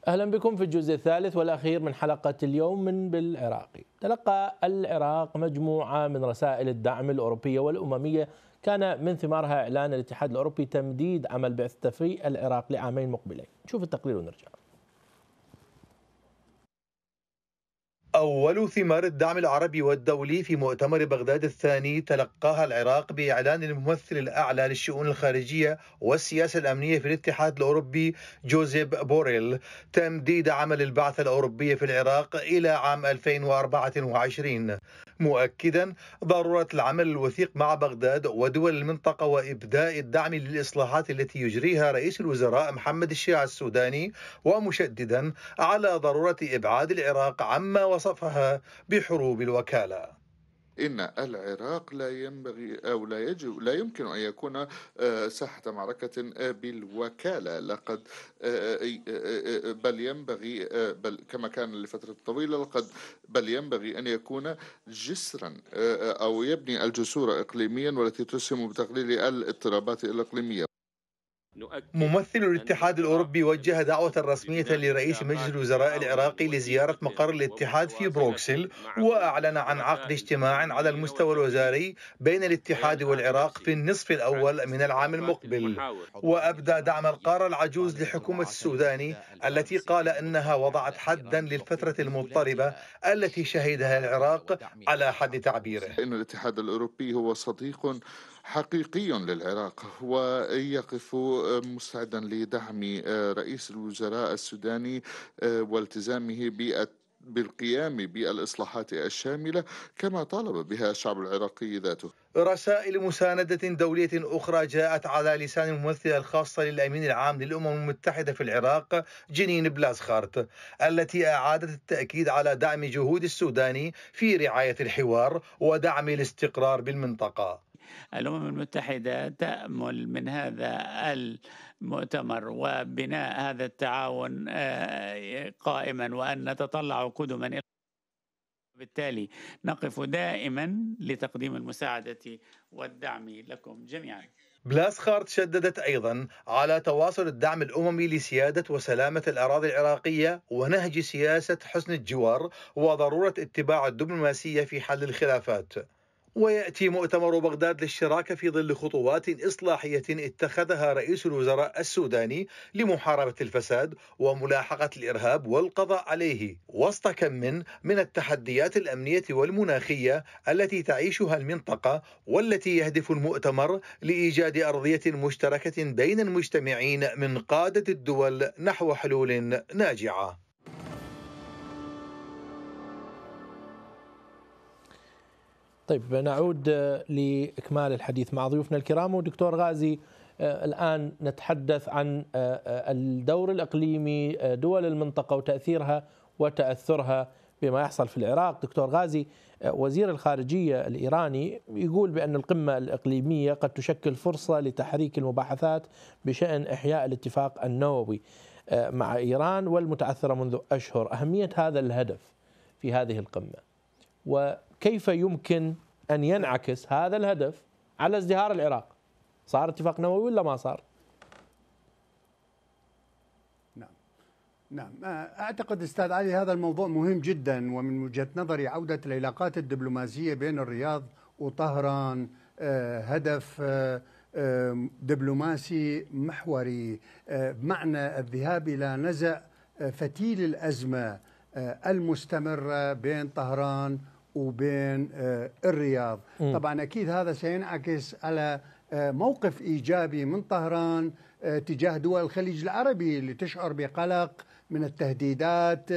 أهلا بكم في الجزء الثالث والأخير من حلقة اليوم من بالعراقي تلقى العراق مجموعة من رسائل الدعم الأوروبية والأممية كان من ثمارها إعلان الاتحاد الأوروبي تمديد عمل بعثته في العراق لعامين مقبلين نشوف التقرير ونرجع أول ثمار الدعم العربي والدولي في مؤتمر بغداد الثاني تلقاها العراق بإعلان الممثل الأعلى للشؤون الخارجية والسياسة الأمنية في الاتحاد الأوروبي جوزيف بوريل تمديد عمل البعثة الأوروبية في العراق إلى عام 2024 مؤكدا ضرورة العمل الوثيق مع بغداد ودول المنطقة وإبداء الدعم للإصلاحات التي يجريها رئيس الوزراء محمد الشيع السوداني ومشددا على ضرورة إبعاد العراق عما وصف وصفها بحروب الوكاله ان العراق لا ينبغي او لا يجب لا يمكن ان يكون آه، ساحه معركه آه، بالوكاله لقد آه، بل ينبغي بل كما كان لفتره طويله لقد بل ينبغي ان يكون جسرا او يبني الجسور اقليميا والتي تسهم بتقليل الاضطرابات الاقليميه ممثل الاتحاد الأوروبي وجه دعوة رسمية لرئيس مجلس الوزراء العراقي لزيارة مقر الاتحاد في بروكسل وأعلن عن عقد اجتماع على المستوى الوزاري بين الاتحاد والعراق في النصف الأول من العام المقبل وأبدى دعم القارة العجوز لحكومة السوداني التي قال أنها وضعت حدا للفترة المضطربة التي شهدها العراق على حد تعبيره إن الاتحاد الأوروبي هو صديق حقيقي للعراق ويقف آه، مستعدا لدعم آه، رئيس الوزراء السوداني آه، والتزامه بالقيام بالاصلاحات الشامله كما طالب بها الشعب العراقي ذاته. رسائل مسانده دوليه اخرى جاءت على لسان الممثله الخاصه للامين العام للامم المتحده في العراق جنين بلازخارت التي اعادت التاكيد على دعم جهود السوداني في رعايه الحوار ودعم الاستقرار بالمنطقه. الأمم المتحدة تأمل من هذا المؤتمر وبناء هذا التعاون آه، قائما وأن نتطلع قدما بالتالي نقف دائما لتقديم المساعدة والدعم لكم جميعا بلاسخارت شددت أيضا على تواصل الدعم الأممي لسيادة وسلامة الأراضي العراقية ونهج سياسة حسن الجوار وضرورة اتباع الدبلوماسية في حل الخلافات ويأتي مؤتمر بغداد للشراكة في ظل خطوات إصلاحية اتخذها رئيس الوزراء السوداني لمحاربة الفساد وملاحقة الإرهاب والقضاء عليه وسط كم من من التحديات الأمنية والمناخية التي تعيشها المنطقة والتي يهدف المؤتمر لإيجاد أرضية مشتركة بين المجتمعين من قادة الدول نحو حلول ناجعة طيب نعود آه، لاكمال الحديث مع ضيوفنا الكرام ودكتور غازي آه، الان نتحدث عن آه، الدور الاقليمي دول المنطقه وتاثيرها وتاثرها بما يحصل في العراق دكتور غازي وزير الخارجيه الايراني يقول بان القمه الاقليميه قد تشكل فرصه لتحريك المباحثات بشان احياء الاتفاق النووي مع ايران والمتعثره منذ اشهر اهميه هذا الهدف في هذه القمه وكيف يمكن أن ينعكس هذا الهدف على ازدهار العراق صار اتفاق نووي ولا ما صار نعم نعم آه، أعتقد أستاذ علي هذا الموضوع مهم جدا ومن وجهة نظري عودة العلاقات الدبلوماسية بين الرياض وطهران آه، هدف آه، دبلوماسي محوري بمعنى الذهاب الى نزع فتيل الازمه المستمره بين طهران وبين آه، الرياض م. طبعا أكيد هذا سينعكس على آه، موقف إيجابي من طهران آه، تجاه دول الخليج العربي اللي تشعر بقلق من التهديدات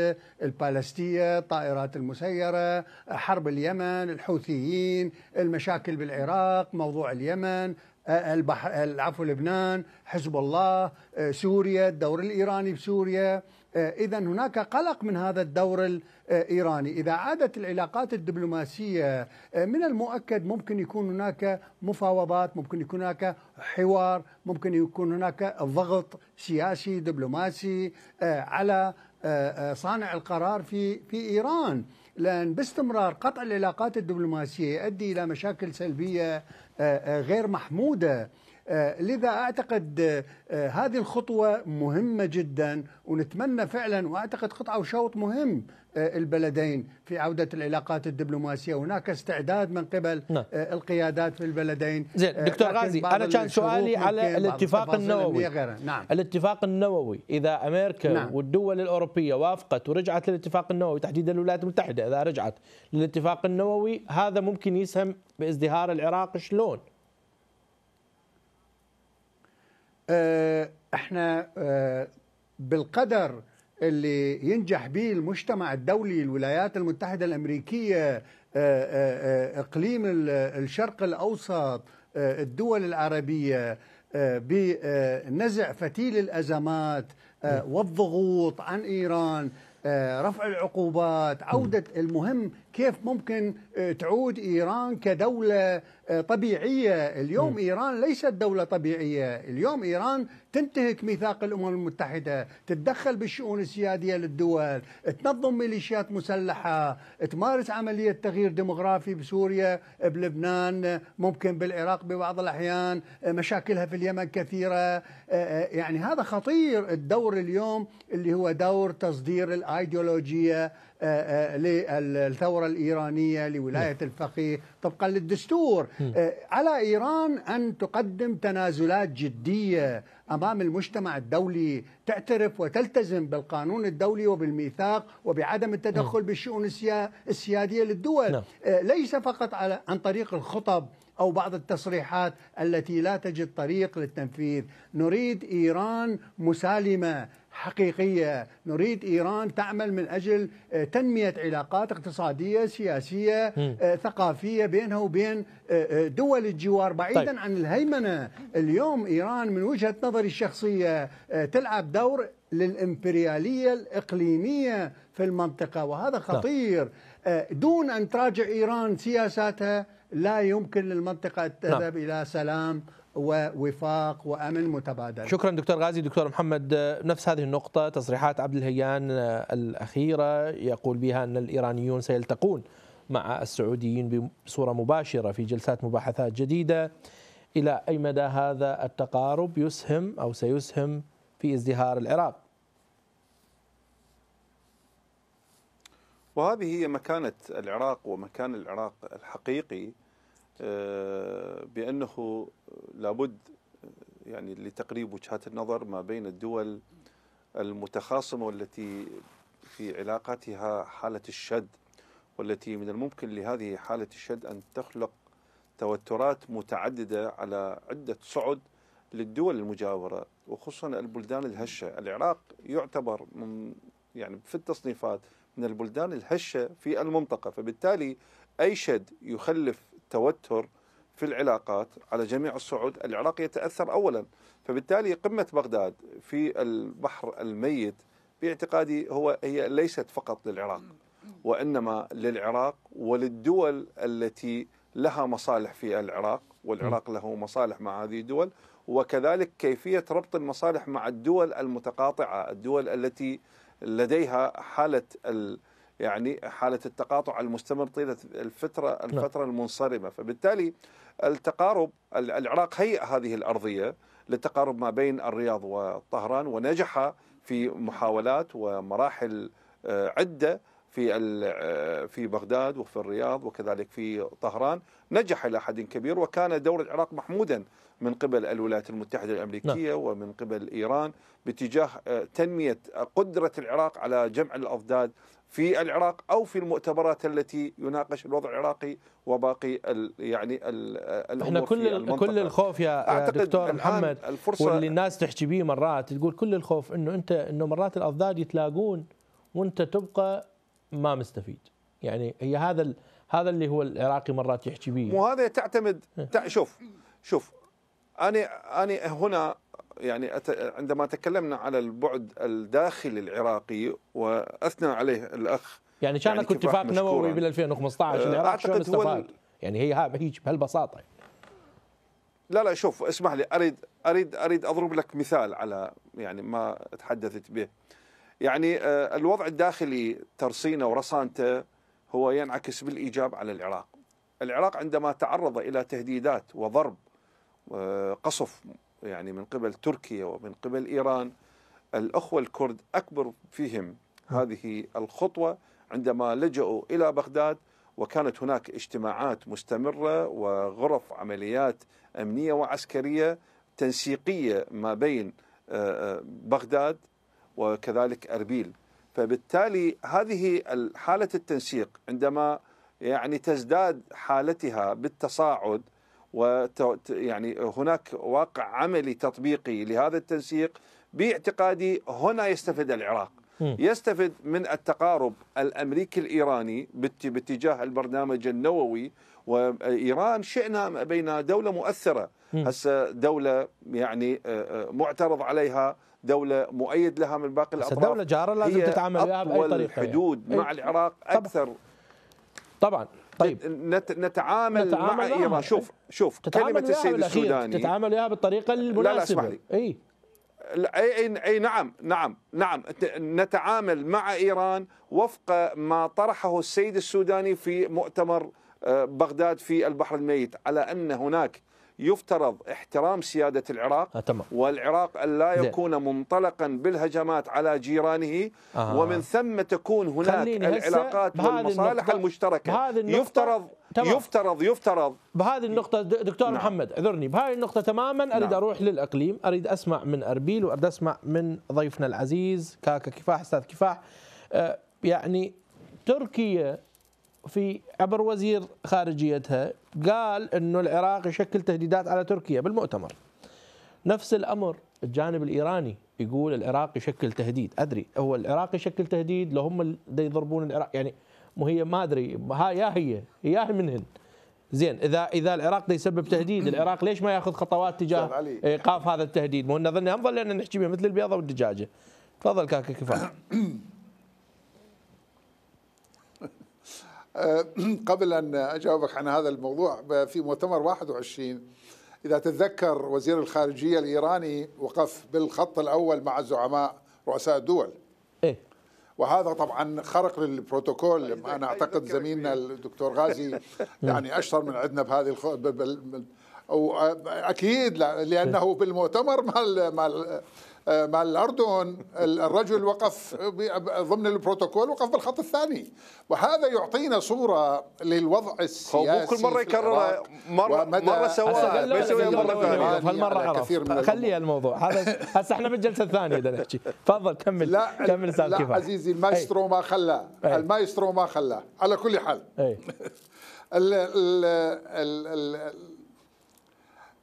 البالستية الطائرات المسيرة حرب اليمن الحوثيين المشاكل بالعراق موضوع اليمن البحر عفوا لبنان حزب الله سوريا الدور الإيراني بسوريا آه، إذا هناك قلق من هذا الدور الإيراني إذا عادت العلاقات الدبلوماسية آه، من المؤكد ممكن يكون هناك مفاوضات ممكن يكون هناك حوار ممكن يكون هناك ضغط سياسي دبلوماسي آه، على صانع القرار في في ايران لان باستمرار قطع العلاقات الدبلوماسيه يؤدي الى مشاكل سلبيه غير محموده آه، لذا اعتقد آه، هذه الخطوه مهمه جدا ونتمنى فعلا واعتقد قطعه وشوط مهم آه، البلدين في عودة العلاقات الدبلوماسية هناك استعداد من قبل نعم. القيادات في البلدين زين دكتور غازي أنا كان سؤالي على الاتفاق النووي نعم. الاتفاق النووي إذا أمريكا نعم. والدول الأوروبية وافقت ورجعت للاتفاق النووي تحديدا الولايات المتحدة إذا رجعت للاتفاق النووي هذا ممكن يسهم بازدهار العراق شلون؟ آه، احنا آه، بالقدر اللي ينجح به المجتمع الدولي الولايات المتحدة الأمريكية آه، إقليم الشرق الأوسط الدول العربية بنزع فتيل الأزمات نعم. والضغوط عن إيران آه، رفع العقوبات عودة المهم كيف ممكن آه، تعود إيران كدولة آه، طبيعية اليوم إيران ليست دولة طبيعية اليوم إيران تنتهك ميثاق الامم المتحده تتدخل بالشؤون السياديه للدول تنظم ميليشيات مسلحه تمارس عمليه تغيير ديموغرافي بسوريا بلبنان ممكن بالعراق ببعض الاحيان مشاكلها في اليمن كثيره آه، آه، يعني هذا خطير الدور اليوم اللي هو دور تصدير الايديولوجيه آه، آه، للثورة الإيرانية لولاية نعم. الفقيه طبقا للدستور آه، على إيران أن تقدم تنازلات جدية أمام المجتمع الدولي تعترف وتلتزم بالقانون الدولي وبالميثاق وبعدم التدخل بالشؤون السيادية للدول نعم. ليس فقط على عن طريق الخطب أو بعض التصريحات التي لا تجد طريق للتنفيذ نريد إيران مسالمة حقيقيه، نريد ايران تعمل من اجل آه، تنميه علاقات اقتصاديه، سياسيه، م. آه، ثقافيه بينها وبين آه، دول الجوار بعيدا طيب. عن الهيمنه، اليوم ايران من وجهه نظري الشخصيه تلعب دور للإمبريالية الإقليمية في المنطقة وهذا طيب. خطير دون أن تراجع إيران سياساتها لا يمكن للمنطقة أن تذهب نعم. إلى سلام ووفاق وامن متبادل. شكرا دكتور غازي، دكتور محمد نفس هذه النقطة تصريحات عبد الهيان الأخيرة يقول بها أن الإيرانيون سيلتقون مع السعوديين بصورة مباشرة في جلسات مباحثات جديدة. إلى أي مدى هذا التقارب يسهم أو سيسهم في ازدهار العراق؟ وهذه هي مكانة العراق ومكان العراق الحقيقي آه، بأنه لابد يعني لتقريب وجهات النظر ما بين الدول المتخاصمة والتي في علاقاتها حالة الشد والتي من الممكن لهذه حالة الشد أن تخلق توترات متعددة على عدة صعد للدول المجاورة وخصوصا البلدان الهشة العراق يعتبر من يعني في التصنيفات من البلدان الهشة في المنطقة فبالتالي أي شد يخلف توتر في العلاقات على جميع الصعود العراق يتأثر أولا فبالتالي قمة بغداد في البحر الميت باعتقادي هو هي ليست فقط للعراق وإنما للعراق وللدول التي لها مصالح في العراق والعراق له مصالح مع هذه الدول وكذلك كيفية ربط المصالح مع الدول المتقاطعة الدول التي لديها حالة يعني حالة التقاطع المستمر طيلة الفترة نعم. الفترة المنصرمة فبالتالي التقارب العراق هيئ هذه الأرضية للتقارب ما بين الرياض وطهران ونجح في محاولات ومراحل آه، عدة في آه، في بغداد وفي الرياض وكذلك في طهران نجح الى حد كبير وكان دور العراق محمودا من قبل الولايات المتحده الامريكيه نعم. ومن قبل ايران باتجاه آه، تنميه قدره العراق على جمع الاضداد في العراق او في المؤتمرات التي يناقش الوضع العراقي وباقي الـ يعني الـ آه، الامور احنا كل في المنطقة. كل الخوف يا دكتور محمد الفرصة واللي الناس تحكي بيه مرات تقول كل الخوف انه انت انه مرات الاضداد يتلاقون وانت تبقى ما مستفيد يعني هي هذا هذا اللي هو العراقي مرات يحكي به وهذا تعتمد إيه. شوف شوف انا انا هنا يعني عندما تكلمنا على البعد الداخلي العراقي واثنى عليه الاخ يعني كان يعني اكو يعني اتفاق نووي بال 2015 أه، العراق اعتقد هو يعني هي هيك بهالبساطه لا لا شوف اسمح لي اريد اريد اريد اضرب لك مثال على يعني ما تحدثت به يعني آه، الوضع الداخلي ترصينه ورصانته هو ينعكس بالإيجاب على العراق العراق عندما تعرض إلى تهديدات وضرب آه، قصف يعني من قبل تركيا ومن قبل إيران الأخوة الكرد أكبر فيهم هذه الخطوة عندما لجأوا إلى بغداد وكانت هناك اجتماعات مستمرة وغرف عمليات أمنية وعسكرية تنسيقية ما بين آه، بغداد وكذلك أربيل فبالتالي هذه حالة التنسيق عندما يعني تزداد حالتها بالتصاعد وت يعني هناك واقع عملي تطبيقي لهذا التنسيق باعتقادي هنا يستفيد العراق يستفيد من التقارب الامريكي الايراني باتجاه البرنامج النووي وايران شئنا بين دوله مؤثره هسه دوله يعني معترض عليها دوله مؤيد لها من باقي الاطراف دوله جاره لازم تتعامل وياها باي طريقه يعني. حدود يعني. مع إيه، العراق اكثر طبعا طيب نت... نتعامل, نتعامل مع ايران شوف شوف كلمه السيد السوداني تتعامل وياها بالطريقه المناسبه لا لا اسمح لي إيه. اي اي اي نعم نعم نعم نتعامل مع ايران وفق ما طرحه السيد السوداني في مؤتمر آه، بغداد في البحر الميت على ان هناك يفترض احترام سيادة العراق آه، والعراق أن لا يكون منطلقا بالهجمات على جيرانه آه. ومن ثم تكون هناك العلاقات والمصالح المشتركة يفترض تمام. يفترض يفترض بهذه النقطة دكتور نعم. محمد اعذرني بهذه النقطة تماما أريد نعم. أروح للإقليم أريد أسمع من أربيل وأريد أسمع من ضيفنا العزيز كاكا كفاح أستاذ كفاح آه، يعني تركيا في عبر وزير خارجيتها قال انه العراق يشكل تهديدات على تركيا بالمؤتمر نفس الامر الجانب الايراني يقول العراق يشكل تهديد ادري هو العراق يشكل تهديد لو هم يضربون العراق يعني مو هي ما ادري ها يا هي يا هي منهن زين اذا اذا العراق يسبب تهديد العراق ليش ما ياخذ خطوات تجاه ايقاف هذا التهديد مو ظني هم ظلينا نحكي مثل البيضه والدجاجه تفضل كاكا كفايه قبل أن أجاوبك عن هذا الموضوع في مؤتمر 21 إذا تتذكر وزير الخارجية الإيراني وقف بالخط الأول مع زعماء رؤساء الدول إيه؟ وهذا طبعا خرق للبروتوكول طيب، انا طيب، اعتقد زميلنا الدكتور غازي يعني اشطر من عندنا بهذه الخ... او اكيد لانه إيه. بالمؤتمر مال مال آه، مع الاردن الرجل وقف ضمن البروتوكول وقف بالخط الثاني وهذا يعطينا صوره للوضع السياسي كل مره يكررها مره مره سواها مره ثانيه هالمره عرف يعني خليها الموضوع هذا هسه احنا بالجلسه الثانيه بدنا نحكي تفضل كمل كمل لا كيف عزيزي المايسترو ما خلاه المايسترو ما خلاه على كل حال ال ال ال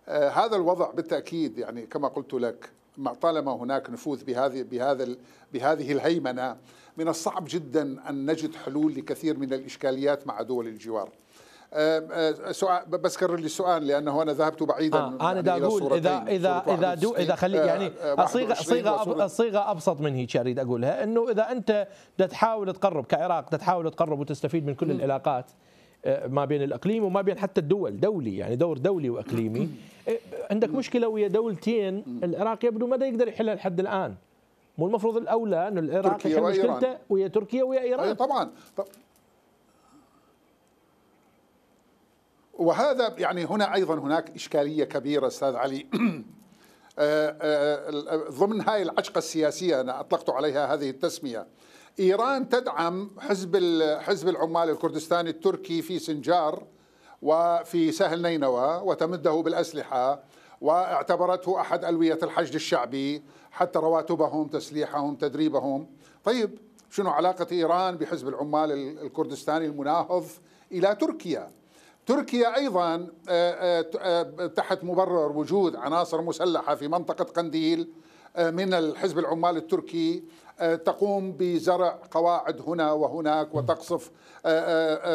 آه، هذا الوضع بالتاكيد يعني كما قلت لك طالما هناك نفوذ بهذه بهذا بهذه الهيمنه من الصعب جدا ان نجد حلول لكثير من الاشكاليات مع دول الجوار. آه، آه، سؤال بس كرر لي السؤال لانه انا ذهبت بعيدا آه انا يعني اقول اذا اذا اذا دو اذا خلي يعني صيغه صيغه صيغه ابسط من هيك اريد اقولها انه اذا انت تحاول تقرب كعراق تحاول تقرب وتستفيد من كل م. العلاقات آه، ما بين الاقليم وما بين حتى الدول دولي يعني دور دولي واقليمي آه، عندك مشكله ويا دولتين العراق يبدو ما يقدر يحلها لحد الان مو المفروض الاولى انه العراق يحل مشكلته ويا تركيا ويا ايران طبعا وهذا يعني هنا ايضا هناك اشكاليه كبيره استاذ علي آه، ضمن هاي العشقه السياسيه انا اطلقت عليها هذه التسميه ايران تدعم حزب حزب العمال الكردستاني التركي في سنجار وفي سهل نينوى وتمده بالاسلحه واعتبرته احد الويه الحشد الشعبي حتى رواتبهم تسليحهم تدريبهم طيب شنو علاقه ايران بحزب العمال الكردستاني المناهض الى تركيا تركيا ايضا آه، آه، آه، تحت مبرر وجود عناصر مسلحه في منطقه قنديل من الحزب العمال التركي آه، تقوم بزرع قواعد هنا وهناك وتقصف آه،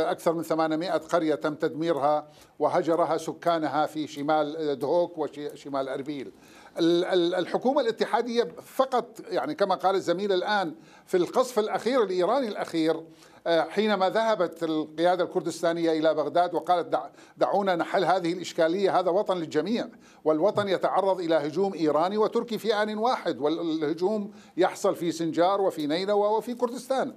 آه، أكثر من 800 قرية تم تدميرها وهجرها سكانها في شمال دهوك وشمال أربيل الحكومة الاتحادية فقط يعني كما قال الزميل الآن في القصف الأخير الإيراني الأخير حينما ذهبت القيادة الكردستانية إلى بغداد وقالت دعونا نحل هذه الإشكالية هذا وطن للجميع والوطن يتعرض إلى هجوم إيراني وتركي في آن واحد والهجوم يحصل في سنجار وفي نينوى وفي كردستان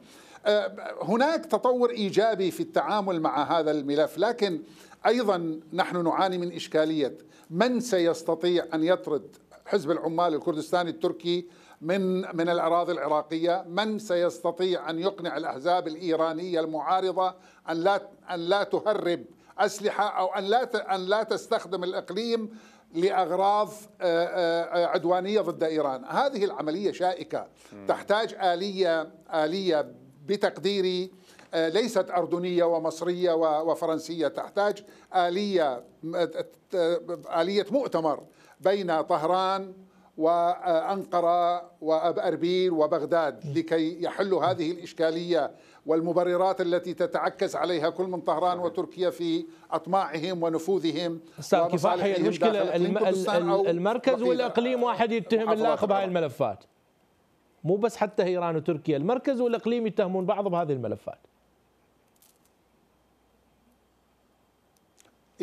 أه، هناك تطور إيجابي في التعامل مع هذا الملف لكن أيضا نحن نعاني من إشكالية من سيستطيع أن يطرد حزب العمال الكردستاني التركي من من الاراضي العراقيه، من سيستطيع ان يقنع الاحزاب الايرانيه المعارضه ان لا ان لا تهرب اسلحه او ان لا ان لا تستخدم الاقليم لاغراض آه، آه، عدوانيه ضد ايران، هذه العمليه شائكه تحتاج اليه اليه بتقديري آه، ليست أردنية ومصرية وفرنسية تحتاج آلية آلية مؤتمر بين طهران وأنقرة وأربيل وبغداد لكي يحلوا هذه الإشكالية والمبررات التي تتعكس عليها كل من طهران وتركيا في أطماعهم ونفوذهم أستاذ كفاح هي المشكلة الم... المركز والإقليم واحد يتهم الآخر بهذه الملفات مو بس حتى إيران وتركيا المركز والإقليم يتهمون بعض بهذه الملفات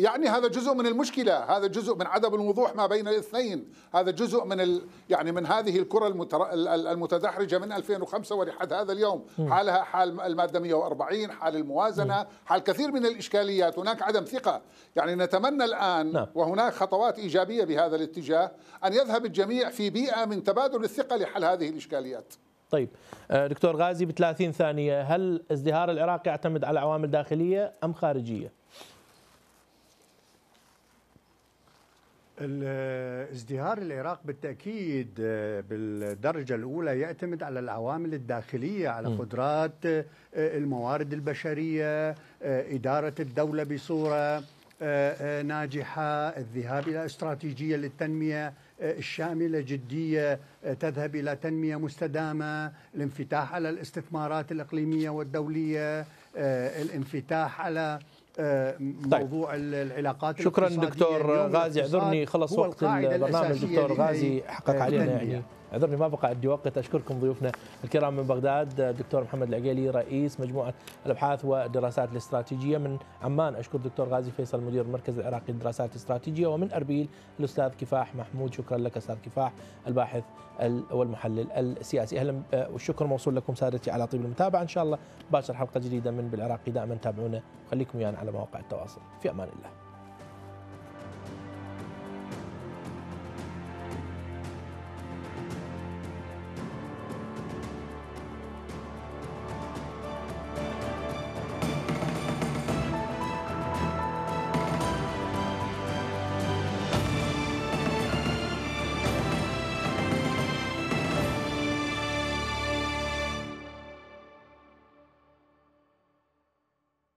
يعني هذا جزء من المشكلة هذا جزء من عدم الوضوح ما بين الاثنين هذا جزء من ال يعني من هذه الكرة المتر... المتدحرجة من 2005 ولحد هذا اليوم حالها حال المادة 140 حال الموازنة حال كثير من الإشكاليات هناك عدم ثقة يعني نتمنى الآن نعم. وهناك خطوات إيجابية بهذا الاتجاه أن يذهب الجميع في بيئة من تبادل الثقة لحل هذه الإشكاليات طيب آه، دكتور غازي ب 30 ثانية هل ازدهار العراق يعتمد على عوامل داخلية أم خارجية؟ ازدهار العراق بالتاكيد آه، بالدرجه الاولى يعتمد على العوامل الداخليه على قدرات آه، الموارد البشريه آه، اداره الدوله بصوره ناجحه الذهاب الى استراتيجيه للتنميه الشامله جديه تذهب الى تنميه مستدامه الانفتاح على الاستثمارات الاقليميه والدوليه الانفتاح على آه، طيب. موضوع طيب. العلاقات شكرا دكتور غازي اعذرني خلص وقت البرنامج دكتور غازي حقق آه، علينا يعني اعذرني ما بقى عندي وقت اشكركم ضيوفنا الكرام من بغداد دكتور محمد العقيلي رئيس مجموعه الابحاث والدراسات الاستراتيجيه من عمان اشكر دكتور غازي فيصل مدير المركز العراقي للدراسات الاستراتيجيه ومن اربيل الاستاذ كفاح محمود شكرا لك استاذ كفاح الباحث والمحلل السياسي اهلا آه، والشكر موصول لكم سادتي على طيب المتابعه ان شاء الله باشر حلقه جديده من بالعراقي دائما تابعونا خليكم ويانا على مواقع التواصل في امان الله